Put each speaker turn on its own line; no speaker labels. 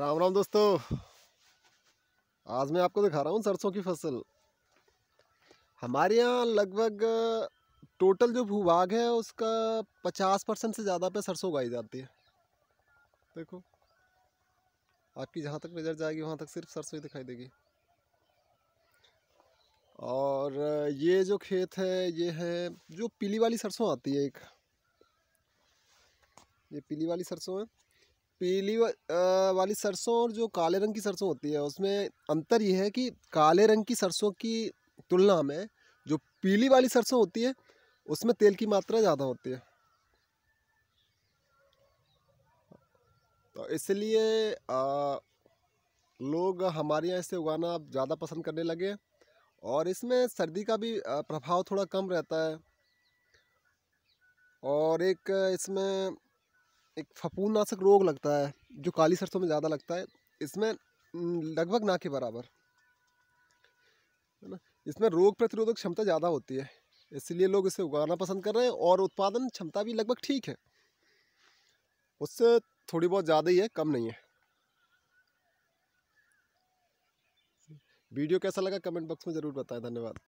राम राम दोस्तों आज मैं आपको दिखा रहा हूँ सरसों की फसल हमारे यहाँ लगभग टोटल जो भूभाग है उसका पचास परसेंट से ज़्यादा पे सरसों उगाई जाती है देखो आपकी जहाँ तक नज़र जाएगी वहाँ तक सिर्फ सरसों ही दिखाई देगी और ये जो खेत है ये है जो पीली वाली सरसों आती है एक ये पीली वाली सरसों है पीली वाली सरसों और जो काले रंग की सरसों होती है उसमें अंतर यह है कि काले रंग की सरसों की तुलना में जो पीली वाली सरसों होती है उसमें तेल की मात्रा ज़्यादा होती है तो इसलिए लोग हमारे यहाँ इसे उगाना ज़्यादा पसंद करने लगे और इसमें सर्दी का भी प्रभाव थोड़ा कम रहता है और एक इसमें एक नाशक रोग लगता है जो काली सरसों में ज़्यादा लगता है इसमें लगभग ना के बराबर है ना इसमें रोग प्रतिरोधक क्षमता ज़्यादा होती है इसलिए लोग इसे उगाना पसंद कर रहे हैं और उत्पादन क्षमता भी लगभग ठीक है उससे थोड़ी बहुत ज़्यादा ही है कम नहीं है वीडियो कैसा लगा कमेंट बॉक्स में ज़रूर बताएं धन्यवाद